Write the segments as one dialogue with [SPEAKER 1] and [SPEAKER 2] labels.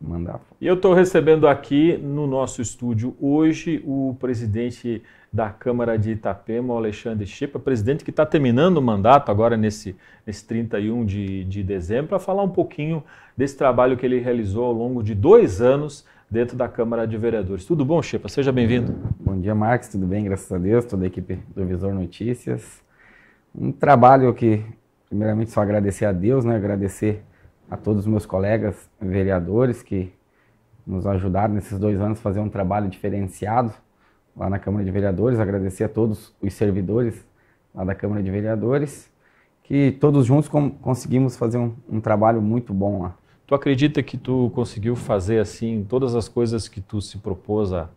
[SPEAKER 1] mandar.
[SPEAKER 2] E eu estou recebendo aqui no nosso estúdio hoje o presidente da Câmara de Itapema, o Alexandre Chipa, presidente que está terminando o mandato agora nesse, nesse 31 de, de dezembro, para falar um pouquinho desse trabalho que ele realizou ao
[SPEAKER 1] longo de dois anos dentro da
[SPEAKER 2] Câmara de Vereadores. Tudo bom, Chipa? Seja bem-vindo.
[SPEAKER 1] Bom dia, Marcos. Tudo bem? Graças a Deus. Toda a equipe do Visor Notícias. Um trabalho que, primeiramente, só agradecer a Deus, né? agradecer a todos os meus colegas vereadores que nos ajudaram nesses dois anos a fazer um trabalho diferenciado lá na Câmara de Vereadores. Agradecer a todos os servidores lá da Câmara de Vereadores, que todos juntos conseguimos fazer um, um trabalho muito bom lá.
[SPEAKER 2] Tu acredita que tu conseguiu fazer assim todas as coisas que tu se propôs a,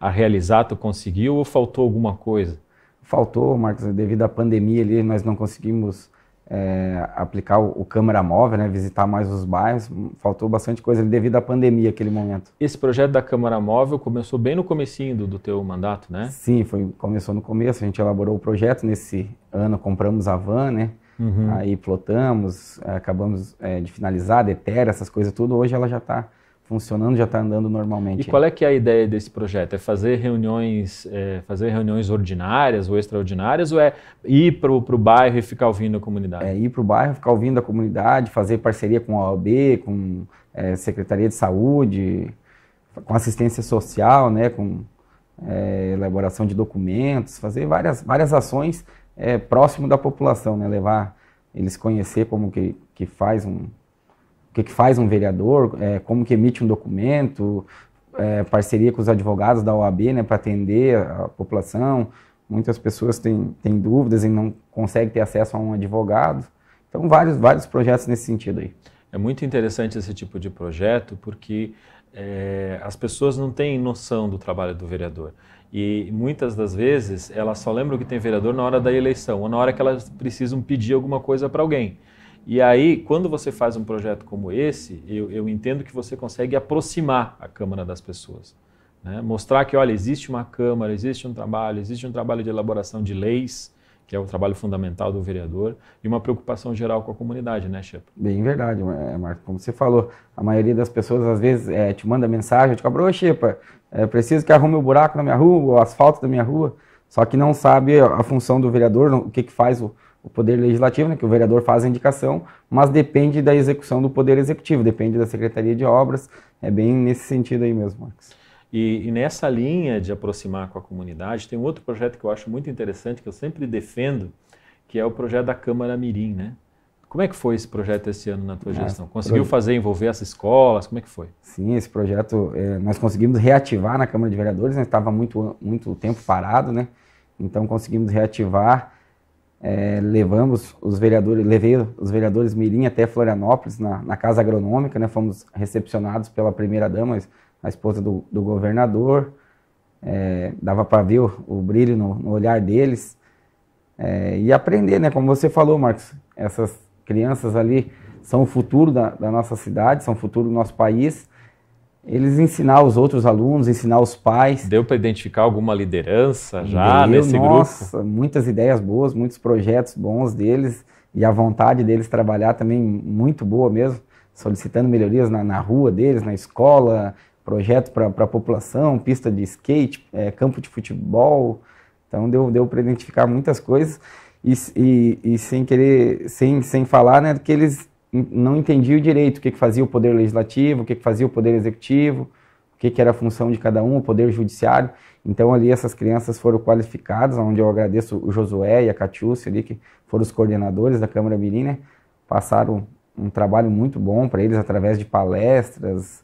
[SPEAKER 2] a realizar, tu conseguiu
[SPEAKER 1] ou faltou alguma coisa? Faltou, Marcos, devido à pandemia ali, nós não conseguimos é, aplicar o, o, câmera móvel, né, visitar mais os bairros, hum, faltou bastante coisa devido à pandemia aquele momento.
[SPEAKER 2] Esse projeto da câmara móvel começou bem no comecinho do, do teu mandato, né?
[SPEAKER 1] Sim, foi, começou no começo, a gente elaborou o projeto, nesse ano compramos a van, né? Uhum. Aí plotamos, acabamos é, de finalizar, deter, essas coisas tudo, hoje ela já está funcionando, já está andando normalmente. E qual
[SPEAKER 2] é que é a ideia desse projeto? É fazer reuniões, é, fazer reuniões ordinárias ou extraordinárias, ou é ir para o bairro e ficar ouvindo a comunidade?
[SPEAKER 1] É ir para o bairro, ficar ouvindo a comunidade, fazer parceria com a OAB, com é, Secretaria de Saúde, com assistência social, né, com é, elaboração de documentos, fazer várias, várias ações é, próximo da população, né, levar eles conhecer como que, que faz um, que, que faz um vereador, é, como que emite um documento, é, parceria com os advogados da OAB né, para atender a população. Muitas pessoas têm, têm dúvidas e não conseguem ter acesso a um advogado. Então, vários, vários projetos nesse sentido aí.
[SPEAKER 2] É muito interessante esse tipo de projeto porque é, as pessoas não têm noção do trabalho do vereador. E muitas das vezes elas só lembram que tem vereador na hora da eleição ou na hora que elas precisam pedir alguma coisa para alguém. E aí, quando você faz um projeto como esse, eu, eu entendo que você consegue aproximar a Câmara das pessoas. Né? Mostrar que, olha, existe uma Câmara, existe um trabalho, existe um trabalho de elaboração de leis, que é o trabalho fundamental do vereador, e uma preocupação geral com a comunidade, né, Shepa?
[SPEAKER 1] Bem verdade, é, é, Marco. Como você falou, a maioria das pessoas às vezes é, te manda mensagem, te cobra, ô Shepa, é, preciso que arrume o buraco na minha rua, o asfalto da minha rua, só que não sabe a função do vereador, o que, que faz o, o Poder Legislativo, né, que o vereador faz a indicação, mas depende da execução do Poder Executivo, depende da Secretaria de Obras, é bem nesse sentido aí mesmo, Marcos.
[SPEAKER 2] E, e, nessa linha de aproximar com a comunidade, tem um outro projeto que eu acho muito interessante, que eu sempre defendo, que é o projeto da Câmara Mirim, né? Como é que foi esse projeto esse ano na tua ah, gestão? Conseguiu fazer envolver as escolas? Como é que foi?
[SPEAKER 1] Sim, esse projeto é, nós conseguimos reativar na Câmara de Vereadores, né? Estava muito, muito tempo parado, né? Então conseguimos reativar é, levamos os vereadores, levei os vereadores Mirim até Florianópolis, na, na Casa Agronômica, né? Fomos recepcionados pela primeira-dama, a esposa do, do governador. É, dava para ver o, o brilho no, no, olhar deles. É, e aprender, né? Como você falou, Marcos, essas crianças ali são o futuro da, da nossa cidade, são o futuro do nosso país eles ensinar os outros alunos, ensinar os pais.
[SPEAKER 2] Deu para identificar alguma liderança já Deu, nesse nossa,
[SPEAKER 1] grupo? muitas ideias boas, muitos projetos bons deles e a vontade deles trabalhar também muito boa mesmo, solicitando melhorias na, na rua deles, na escola, projetos para a população, pista de skate, é, campo de futebol. Então deu, deu para identificar muitas coisas e, e, e, sem querer, sem, sem falar né, que eles não o direito o que, que fazia o Poder Legislativo, o que, que fazia o Poder Executivo, o que, que era a função de cada um, o Poder Judiciário. Então ali essas crianças foram qualificadas, onde eu agradeço o Josué e a Catiúcia ali, que foram os coordenadores da Câmara Mirim, né? Passaram um trabalho muito bom para eles através de palestras.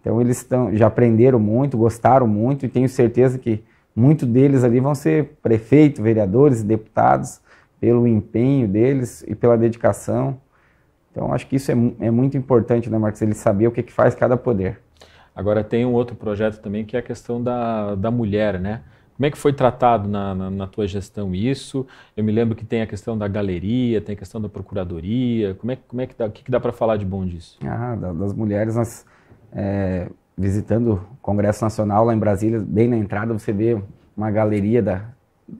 [SPEAKER 1] Então eles estão já aprenderam muito, gostaram muito e tenho certeza que muitos deles ali vão ser prefeitos, vereadores, deputados pelo empenho deles e pela dedicação então, acho que isso é, é muito importante, né, Marcos? Ele saber o que, que faz cada poder.
[SPEAKER 2] Agora, tem um outro projeto também que é a questão da, da mulher, né? Como é que foi tratado na, na, na, tua gestão isso? Eu me lembro que tem a questão da galeria, tem a questão da
[SPEAKER 1] procuradoria. Como é, como é que dá, o que, que dá para falar de bom disso? Ah, das mulheres, nós é, visitando o Congresso Nacional lá em Brasília, bem na entrada você vê uma galeria da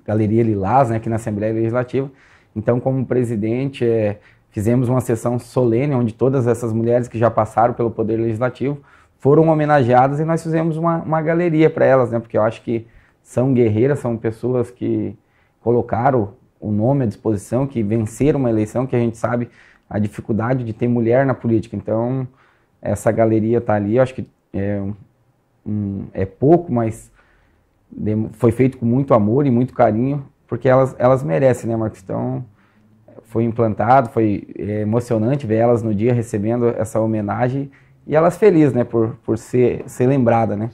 [SPEAKER 1] Galeria Lilás, né, aqui na Assembleia Legislativa. Então, como presidente, é, Fizemos uma sessão solene onde todas essas mulheres que já passaram pelo Poder Legislativo foram homenageadas e nós fizemos uma, uma galeria para elas, né? Porque eu acho que são guerreiras, são pessoas que colocaram o nome à disposição, que venceram uma eleição, que a gente sabe a dificuldade de ter mulher na política. Então, essa galeria está ali, eu acho que é, um, é pouco, mas foi feito com muito amor e muito carinho, porque elas, elas merecem, né, Marcos? Então, foi implantado, foi é, emocionante ver elas no dia recebendo essa homenagem e elas felizes, né, por, por ser, ser lembrada, né.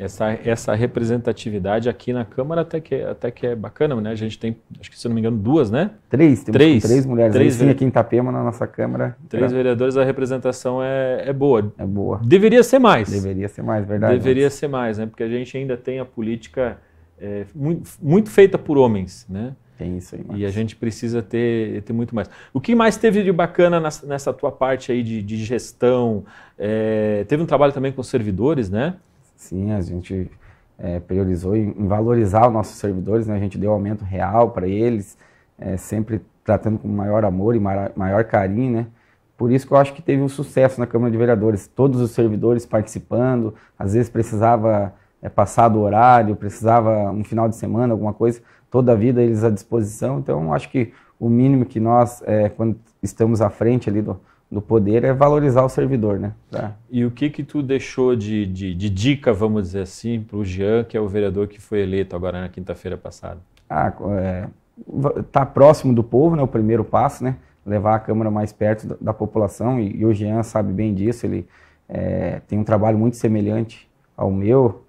[SPEAKER 2] Essa, essa representatividade aqui na Câmara até que, até que é bacana, né? A gente tem, acho que se não me engano, duas, né?
[SPEAKER 1] Três, três, três mulheres. Três sim, aqui em Itapema, na nossa Câmara. Três
[SPEAKER 2] vereadores, a representação é, é boa. É boa.
[SPEAKER 1] Deveria ser mais. Deveria ser mais, verdade. Deveria
[SPEAKER 2] mas... ser mais, né? Porque a gente ainda tem a política é, muito, muito feita por homens, né? Tem isso aí. E a gente precisa ter, ter muito mais. O que mais teve de bacana nessa, nessa tua parte aí de, de gestão? É, teve um trabalho
[SPEAKER 1] também com servidores, né? Sim, a gente é, priorizou em, em valorizar os nossos servidores, né? A gente deu aumento real para eles, é, sempre tratando com maior amor e maior, maior carinho, né? Por isso que eu acho que teve um sucesso na Câmara de Vereadores. Todos os servidores participando, às vezes precisava é, passar do horário, precisava um final de semana, alguma coisa toda a vida eles à disposição. Então, acho que o mínimo que nós, é, quando estamos à frente ali do, do poder, é valorizar o servidor, né?
[SPEAKER 2] E o que que tu deixou de, de, de dica, vamos dizer assim, para o Jean, que é o vereador que foi eleito agora na quinta-feira passada?
[SPEAKER 1] Ah, é, tá próximo do povo, né? O primeiro passo, né? Levar a Câmara mais perto da, da população e, e, o Jean sabe bem disso, ele é, tem um trabalho muito semelhante ao meu,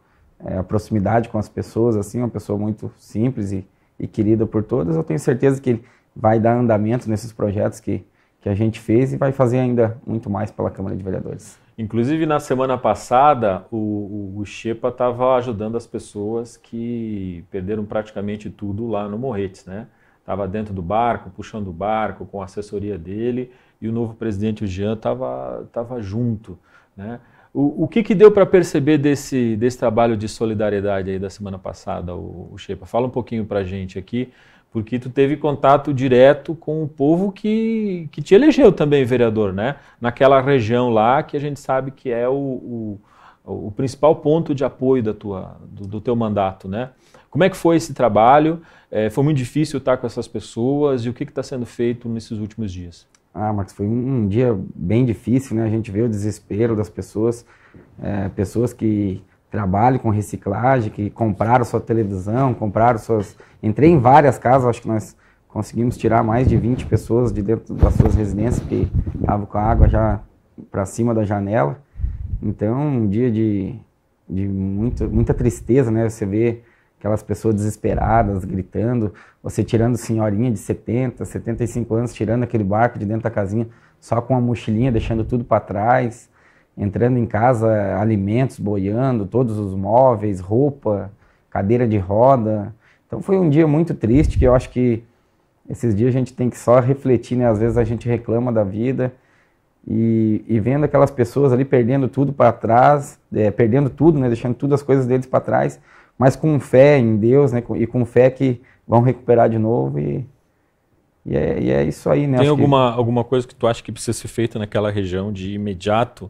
[SPEAKER 1] é, a proximidade com as pessoas, assim, uma pessoa muito simples e, e querida por todas. Eu tenho certeza que ele vai dar andamento nesses projetos que, que a gente fez e vai fazer ainda muito mais pela Câmara de Vereadores.
[SPEAKER 2] Inclusive, na semana passada, o, o, Xepa estava ajudando as pessoas que perderam praticamente tudo lá no Morretes, né? Estava dentro do barco, puxando o barco, com a assessoria dele, e o novo presidente, o Jean, estava junto, né? O, o que, que deu para perceber desse, desse trabalho de solidariedade aí da semana passada, o, o Shepa? Fala um pouquinho para a gente aqui, porque tu teve contato direto com o povo que, que te elegeu também, vereador, né? Naquela região lá que a gente sabe que é o, o, o principal ponto de apoio da tua, do, do teu mandato, né? Como é que foi esse trabalho? É, foi muito difícil estar com essas pessoas e o que está sendo feito nesses últimos
[SPEAKER 1] dias? Ah, Marcos, foi um, um dia bem difícil, né? A gente vê o desespero das pessoas, é, pessoas que trabalham com reciclagem, que compraram sua televisão, compraram suas. Entrei em várias casas, acho que nós conseguimos tirar mais de 20 pessoas de dentro das suas residências que estavam com a água já para cima da janela. Então, um dia de, de muita tristeza, né? Você vê aquelas pessoas desesperadas, gritando, você tirando senhorinha de 70, 75 anos, tirando aquele barco de dentro da casinha, só com a mochilinha, deixando tudo para trás, entrando em casa, alimentos boiando, todos os móveis, roupa, cadeira de roda. Então foi um dia muito triste que eu acho que esses dias a gente tem que só refletir, né? Às vezes a gente reclama da vida e, e vendo aquelas pessoas ali perdendo tudo para trás, é, perdendo tudo, né? Deixando todas as coisas deles para trás mas com fé em Deus, né? E com fé que vão recuperar de novo e, e, é, e é isso aí, né? Tem Acho alguma,
[SPEAKER 2] que... alguma coisa que tu acha que precisa ser feita naquela região de imediato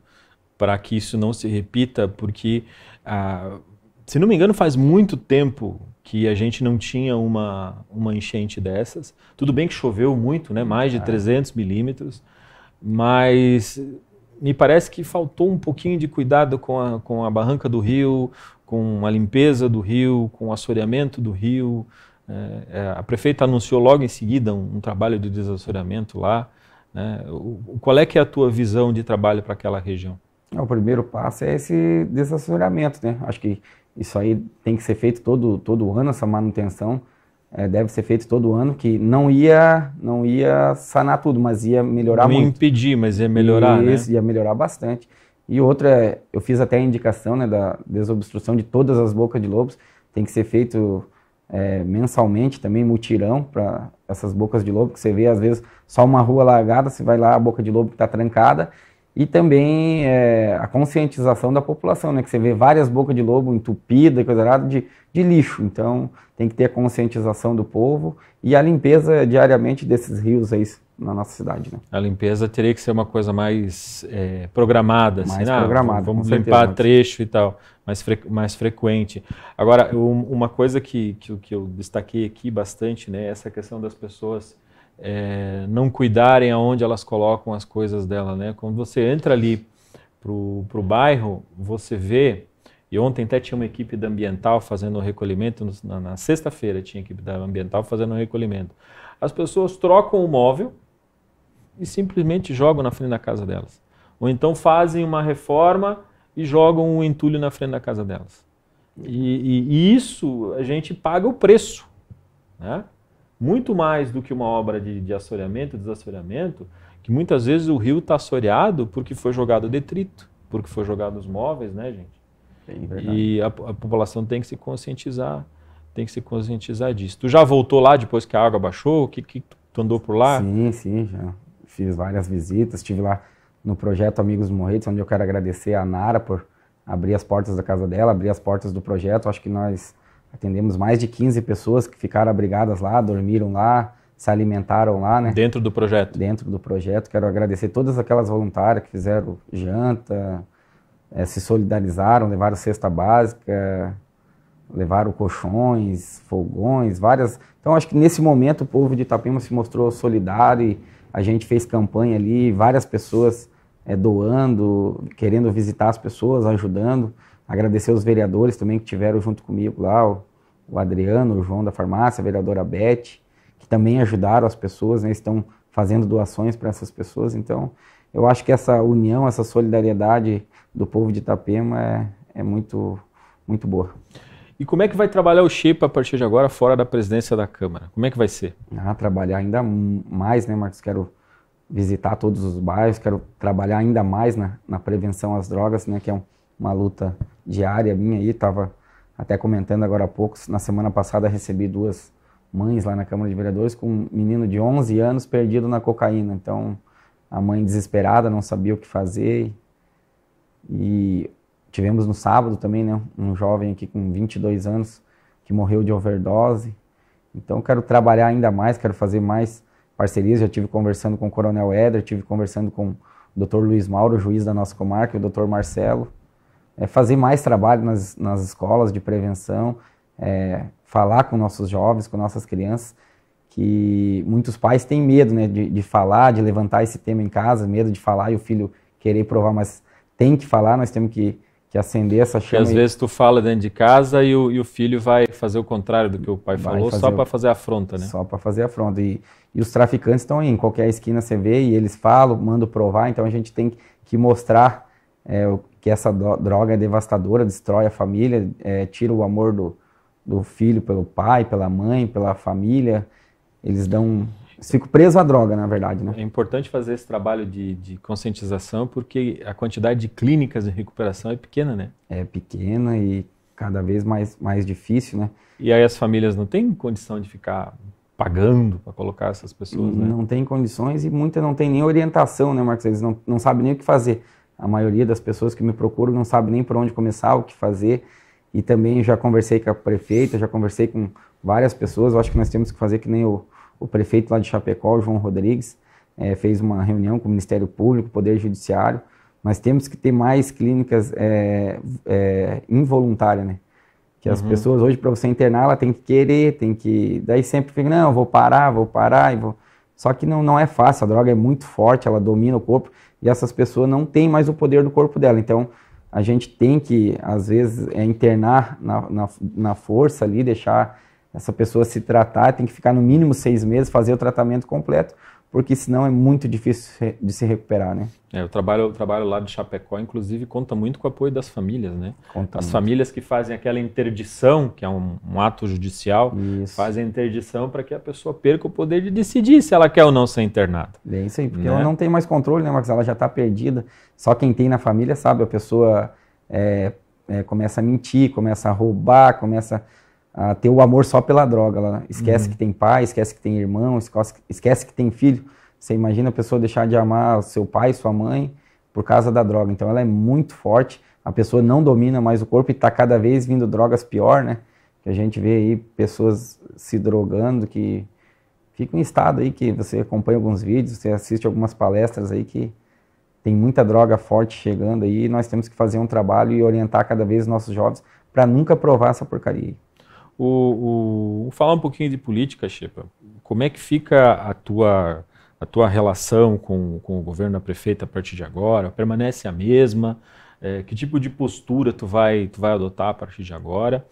[SPEAKER 2] para que isso não se repita? Porque, ah, se não me engano, faz muito tempo que a gente não tinha uma, uma enchente dessas. Tudo bem que choveu muito, né? Mais de ah. É. 300 milímetros, mas me parece que faltou um pouquinho de cuidado com a, com a barranca do rio, com a limpeza do rio, com o assoreamento do rio. É, é a prefeita anunciou logo em seguida um, um trabalho de desassoreamento lá. Né? O, qual é que é a tua visão de trabalho para aquela região?
[SPEAKER 1] O primeiro passo é esse desassoreamento, né? Acho que isso aí tem que ser feito todo, todo ano, essa manutenção é, deve ser feito todo ano, que não ia, não ia sanar tudo, mas ia melhorar não muito. Não impedir, mas ia melhorar, né? Isso, né? ia melhorar bastante. E outra, eu fiz até a indicação né, da desobstrução de todas as bocas de lobos, tem que ser feito é, mensalmente também, mutirão para essas bocas de lobo, que você vê às vezes só uma rua largada, você vai lá, a boca de lobo está trancada, e também é, a conscientização da população, né? Que você vê várias bocas de lobo entupidas coisa errada, de, de lixo. Então tem que ter a conscientização do povo e a limpeza diariamente desses rios aí na nossa cidade. Né?
[SPEAKER 2] A limpeza teria que ser uma coisa mais é, programada, mais assim, ah, programada. Ah, vamos limpar certeza. trecho e tal, mais, fre mais frequente. Agora, uma coisa que, que, que eu destaquei aqui bastante, né, é essa questão das pessoas é, não cuidarem aonde elas colocam as coisas dela, né? Quando você entra ali pro, pro bairro, você vê, e ontem até tinha uma equipe da Ambiental fazendo o um recolhimento, na, na sexta-feira tinha equipe da Ambiental fazendo o um recolhimento. As pessoas trocam o móvel e simplesmente jogam na frente da casa delas. Ou então fazem uma reforma e jogam um entulho na frente da casa delas. E, e, e isso a gente paga o preço, né? muito mais do que uma obra de, de assoreamento, desassoreamento, que muitas vezes o rio está assoreado porque foi jogado detrito, porque foi jogado os móveis, né, gente? É e a, a, população tem que se conscientizar, tem que se conscientizar disso. Tu já voltou lá depois que a água baixou? Que, que tu andou por lá?
[SPEAKER 1] Sim, sim, já fiz várias visitas, estive lá no projeto Amigos Morretes, onde eu quero agradecer a Nara por abrir as portas da casa dela, abrir as portas do projeto. Acho que nós Atendemos mais de 15 pessoas que ficaram abrigadas lá, dormiram lá, se alimentaram lá, né? Dentro do projeto. Dentro do projeto. Quero agradecer todas aquelas voluntárias que fizeram janta, é, se solidarizaram, levaram cesta básica, levaram colchões, fogões, várias. Então acho que nesse momento o povo de Itapema se mostrou solidário e a gente fez campanha ali, várias pessoas é, doando, querendo visitar as pessoas, ajudando. Agradecer os vereadores também que tiveram junto comigo lá, o, o Adriano, o João da farmácia, a vereadora Beth, que também ajudaram as pessoas, né? Estão fazendo doações para essas pessoas. Então, eu acho que essa união, essa solidariedade do povo de Itapema é, é muito, muito boa. E como é que vai trabalhar o
[SPEAKER 2] Shepa a partir de agora, fora da presidência da Câmara? Como é que vai ser?
[SPEAKER 1] Ah, trabalhar ainda mais, né, Marcos? Quero visitar todos os bairros, quero trabalhar ainda mais na, na prevenção às drogas, né, que é um, uma luta diária minha aí, estava até comentando agora há pouco, na semana passada recebi duas mães lá na Câmara de Vereadores com um menino de 11 anos perdido na cocaína. Então, a mãe desesperada, não sabia o que fazer. E tivemos no sábado também, né, um jovem aqui com 22 anos que morreu de overdose. Então, quero trabalhar ainda mais, quero fazer mais parcerias. Já tive conversando com o Coronel Éder, tive conversando com o Dr. Luiz Mauro, juiz da nossa comarca, e o Dr. Marcelo é fazer mais trabalho nas, nas escolas de prevenção, é, falar com nossos jovens, com nossas crianças, que muitos pais têm medo né, de, de falar, de levantar esse tema em casa, medo de falar e o filho querer provar, mas tem que falar, nós temos que, que acender essa chama. Porque às e...
[SPEAKER 2] vezes tu fala dentro de casa e o, e o, filho vai fazer o contrário do que o
[SPEAKER 1] pai vai falou, só o... para
[SPEAKER 2] fazer afronta, né? Só
[SPEAKER 1] para fazer afronta. E, e os traficantes estão aí, em qualquer esquina você vê e eles falam, mandam provar, então a gente tem que mostrar é, que essa droga é devastadora, destrói a família, é, tira o amor do, do filho pelo pai, pela mãe, pela família. Eles dão. fico ficam presos à droga, na verdade. Né? É
[SPEAKER 2] importante fazer esse trabalho de, de conscientização, porque a quantidade de clínicas de recuperação é
[SPEAKER 1] pequena, né? É pequena e cada vez mais, mais difícil, né?
[SPEAKER 2] E aí as famílias não têm condição de ficar
[SPEAKER 1] pagando
[SPEAKER 2] para colocar essas pessoas, né? Não
[SPEAKER 1] tem condições e muita não tem nem orientação, né, Marcos? Eles não, não sabem nem o que fazer. A maioria das pessoas que me procuram não sabe nem por onde começar, o que fazer. E também já conversei com a prefeita, já conversei com várias pessoas. Eu acho que nós temos que fazer que nem o, o prefeito lá de Chapecó, João Rodrigues, é, fez uma reunião com o Ministério Público, Poder Judiciário. Nós temos que ter mais clínicas é, é, involuntárias, né? Que as uhum. pessoas hoje, para você internar, ela tem que querer, tem que. Daí sempre fica, não, vou parar, vou parar e vou. Só que não, não é fácil, a droga é muito forte, ela domina o corpo e essas pessoas não têm mais o poder do corpo dela. Então a gente tem que, às vezes, é, internar na, na, na força ali, deixar essa pessoa se tratar, tem que ficar no mínimo seis meses, fazer o tratamento completo, porque senão é muito difícil de se recuperar, né?
[SPEAKER 2] É, o trabalho, o trabalho lá de Chapecó, inclusive, conta muito com o apoio das famílias, né? Conta As muito. famílias que fazem aquela interdição, que é um, um ato judicial, isso. fazem interdição para que a pessoa perca o poder de decidir se ela quer ou não ser internada. É isso
[SPEAKER 1] aí, porque né? ela não tem mais controle, né, Marcos? Ela já está perdida. Só quem tem na família sabe, a pessoa é, é, começa a mentir, começa a roubar, começa a a ter o amor só pela droga. Ela né? esquece uhum. que tem pai, esquece que tem irmão, esquece, esquece que tem filho. Você imagina a pessoa deixar de amar seu pai, sua mãe, por causa da droga. Então ela é muito forte, a pessoa não domina mais o corpo e está cada vez vindo drogas pior, né? Que a gente vê aí pessoas se drogando que fica um estado aí que você acompanha alguns vídeos, você assiste algumas palestras aí que tem muita droga forte chegando aí, e nós temos que fazer um trabalho e orientar cada vez nossos jovens para nunca provar essa porcaria.
[SPEAKER 2] O, o, falar um pouquinho de política, Xepa. Como é que fica a tua, a tua relação com, com o governo da prefeita a partir de agora? Permanece a mesma? É, que tipo de postura tu vai, tu vai adotar a partir de agora?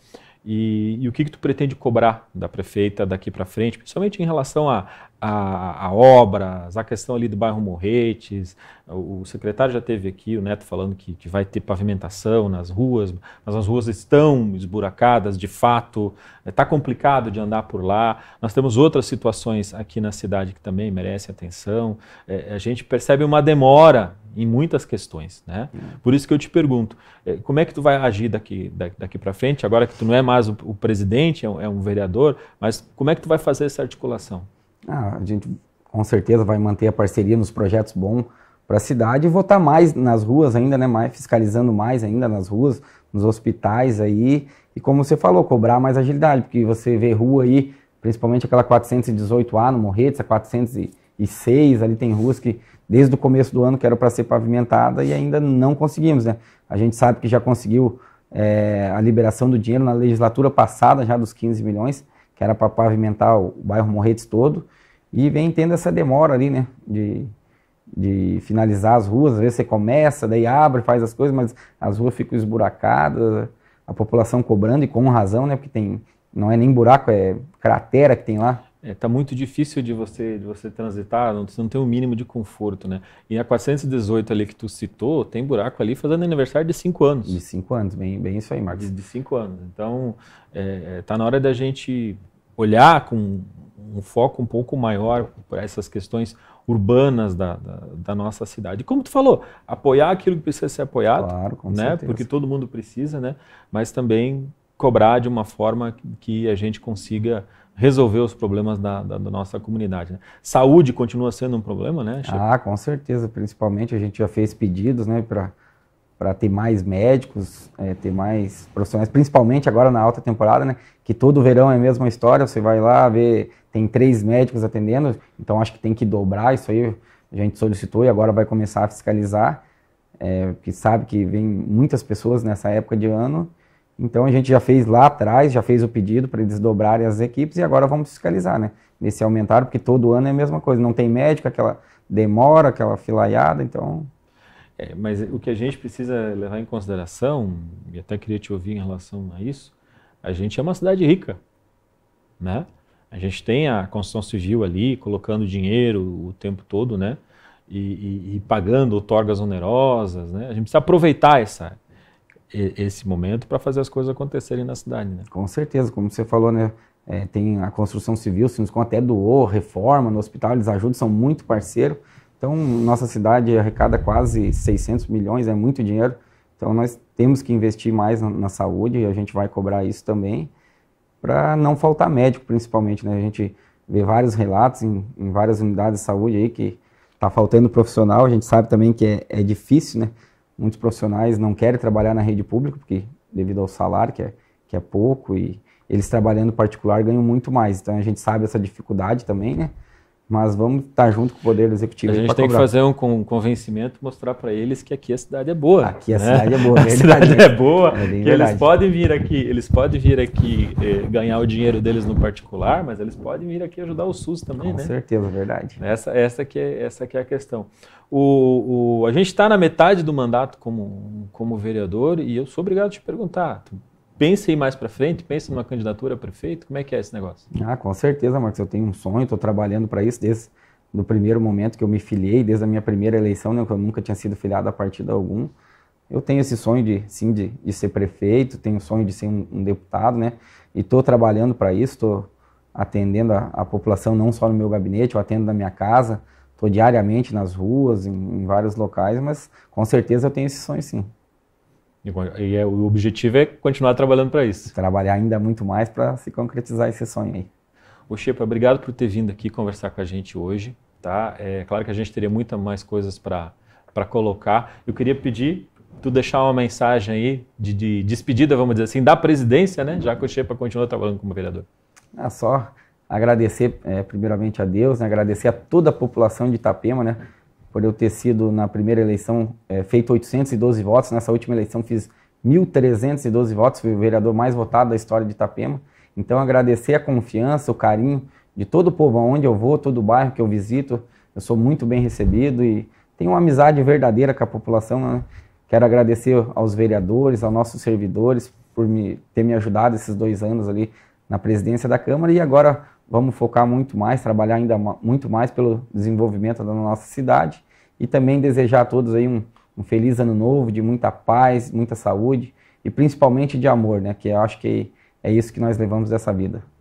[SPEAKER 2] E, e, o que, que tu pretende cobrar da prefeita daqui para frente, principalmente em relação a, a, a, obras, a questão ali do bairro Morretes, o, o, secretário já teve aqui, o Neto falando que, que vai ter pavimentação nas ruas, mas as ruas estão esburacadas, de fato, está eh, é, complicado de andar por lá. Nós temos outras situações aqui na cidade que também merecem atenção. É, é a gente percebe uma demora em muitas questões, né? Hum. Por isso que eu te pergunto, é, como é que tu vai agir daqui, daqui, para frente, agora que tu não é mais o, o presidente, é um, é um vereador, mas como é que tu vai fazer essa articulação?
[SPEAKER 1] Ah, a gente com certeza vai manter a parceria nos projetos bons para a cidade e votar mais nas ruas ainda, né? Mais fiscalizando mais ainda nas ruas, nos hospitais aí. E como você falou, cobrar mais agilidade, porque você vê rua aí, principalmente aquela 418A no Morretes, a 406, ali tem ruas que desde o começo do ano que era para ser pavimentada e ainda não conseguimos, né? A gente sabe que já conseguiu é, a liberação do dinheiro na legislatura passada, já dos 15 milhões, que era para pavimentar o bairro Morretes todo, e vem tendo essa demora ali, né, de, de finalizar as ruas. Às vezes você começa, daí abre, faz as coisas, mas as ruas ficam esburacadas, a população cobrando, e com razão, né, porque tem, não é nem buraco, é cratera que tem lá
[SPEAKER 2] está é, tá muito difícil de você de você transitar, não, você não tem o um mínimo de conforto, né? E a 418 ali que tu citou, tem buraco ali fazendo aniversário de 5 anos. De 5 anos, bem, bem isso aí, Marcos. De 5 anos. Então, está é, é tá na hora da gente olhar com um foco um pouco maior para essas questões urbanas da, da, da, nossa cidade. Como tu falou, apoiar aquilo que precisa ser apoiado, claro, com né? Certeza. Porque todo mundo precisa, né? Mas também cobrar de uma forma que a gente consiga resolver os problemas da, da, da nossa comunidade. Né? Saúde continua sendo um problema, né? Chico? Ah,
[SPEAKER 1] com certeza. Principalmente a gente já fez pedidos, né, para para ter mais médicos, é, ter mais profissionais, principalmente agora na alta temporada, né? Que todo verão é a mesma história. Você vai lá ver, tem três médicos atendendo, então acho que tem que dobrar isso aí. A gente solicitou e agora vai começar a fiscalizar, é, que sabe que vem muitas pessoas nessa época de ano então a gente já fez lá atrás, já fez o pedido para eles dobrarem as equipes e agora vamos fiscalizar, né? Nesse aumentar porque todo ano é a mesma coisa. Não tem médico, aquela demora, aquela filaiada, então.
[SPEAKER 2] É, mas o que a gente precisa levar em consideração, e até queria te ouvir em relação a isso, a gente é uma cidade rica, né? A gente tem a construção civil ali, colocando dinheiro o tempo todo, né? E, e, e pagando outorgas onerosas, né? A gente precisa aproveitar essa, esse momento para fazer as coisas acontecerem na cidade, né?
[SPEAKER 1] Com certeza, como você falou, né? É, tem a construção civil, se nos até doou, reforma no hospital, eles ajudam, são muito parceiro. Então, nossa cidade arrecada quase 600 milhões, é muito dinheiro. Então, nós temos que investir mais na, na saúde e a gente vai cobrar isso também para não faltar médico, principalmente, né? A gente vê vários relatos em, em várias unidades de saúde aí que está faltando profissional, a gente sabe também que é, é difícil, né? Muitos profissionais não querem trabalhar na rede pública, porque devido ao salário, que é, que é pouco, e eles trabalhando particular ganham muito mais. Então a gente sabe essa dificuldade também, né? mas vamos estar tá junto com o Poder Executivo. A gente tem cobrar. que fazer
[SPEAKER 2] um convencimento, mostrar para eles que aqui a cidade é boa. Aqui a né? cidade é boa. A é cidade é boa, é que eles podem vir aqui, eles podem vir aqui eh, ganhar o dinheiro deles no particular, mas eles podem vir aqui ajudar o SUS também, com né? Com certeza, verdade. Essa, essa, que é, essa que é a questão. O, o a gente está na metade do mandato como, como vereador e eu sou obrigado a te perguntar, pensa em mais para frente? Pensa numa candidatura a prefeito? Como é que é esse
[SPEAKER 1] negócio? Ah, com certeza, Marcos. Eu tenho um sonho, estou trabalhando para isso desde do primeiro momento que eu me filiei, desde a minha primeira eleição, né, que eu nunca tinha sido filiado a partido algum. Eu tenho esse sonho de, sim, de, de ser prefeito, tenho o sonho de ser um, um deputado, né? E estou trabalhando para isso, estou atendendo a, a, população não só no meu gabinete, eu atendo na minha casa, estou diariamente nas ruas, em, em vários locais, mas com certeza eu tenho esse sonho, sim. E é, o objetivo é continuar trabalhando para isso. Trabalhar ainda muito mais para se concretizar esse sonho
[SPEAKER 2] aí. O Xepa, obrigado por ter vindo aqui conversar com a gente hoje. Tá? É claro que a gente teria muitas mais coisas para colocar. Eu queria pedir tu deixar uma mensagem aí de, de, despedida, vamos dizer assim, da presidência, né? Já que o Xepa continua trabalhando como vereador.
[SPEAKER 1] É só agradecer é, primeiramente a Deus, né? agradecer a toda a população de Itapema, né? por eu ter sido na primeira eleição é, feito 812 votos, nessa última eleição fiz 1.312 votos, fui o vereador mais votado da história de Itapema. Então agradecer a confiança, o carinho de todo o povo, aonde eu vou, todo o bairro que eu visito, eu sou muito bem recebido e tenho uma amizade verdadeira com a população. Né? Quero agradecer aos vereadores, aos nossos servidores por me, ter me ajudado esses dois anos ali na presidência da Câmara e agora vamos focar muito mais, trabalhar ainda muito mais pelo desenvolvimento da nossa cidade e também desejar a todos aí um, um feliz ano novo, de muita paz, muita saúde e principalmente de amor, né? Que eu acho que é isso que nós levamos dessa vida.